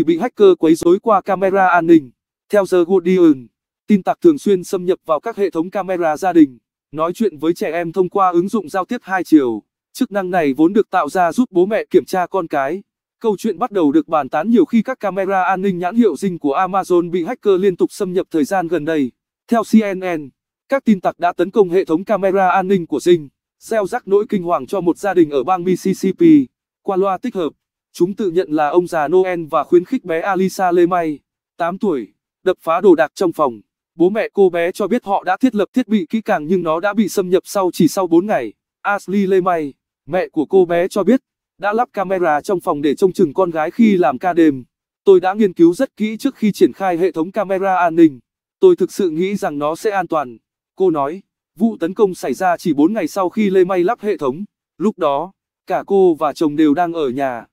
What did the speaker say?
thì bị hacker quấy rối qua camera an ninh. Theo The Guardian, tin tặc thường xuyên xâm nhập vào các hệ thống camera gia đình, nói chuyện với trẻ em thông qua ứng dụng giao tiếp hai chiều. Chức năng này vốn được tạo ra giúp bố mẹ kiểm tra con cái. Câu chuyện bắt đầu được bàn tán nhiều khi các camera an ninh nhãn hiệu dinh của Amazon bị hacker liên tục xâm nhập thời gian gần đây. Theo CNN, các tin tặc đã tấn công hệ thống camera an ninh của dinh, gieo rắc nỗi kinh hoàng cho một gia đình ở bang Mississippi. Qua loa tích hợp, Chúng tự nhận là ông già Noel và khuyến khích bé Alisa Lê May, 8 tuổi, đập phá đồ đạc trong phòng. Bố mẹ cô bé cho biết họ đã thiết lập thiết bị kỹ càng nhưng nó đã bị xâm nhập sau chỉ sau 4 ngày. Ashley Lê May, mẹ của cô bé cho biết, đã lắp camera trong phòng để trông chừng con gái khi làm ca đêm. Tôi đã nghiên cứu rất kỹ trước khi triển khai hệ thống camera an ninh. Tôi thực sự nghĩ rằng nó sẽ an toàn. Cô nói, vụ tấn công xảy ra chỉ 4 ngày sau khi Lê May lắp hệ thống. Lúc đó, cả cô và chồng đều đang ở nhà.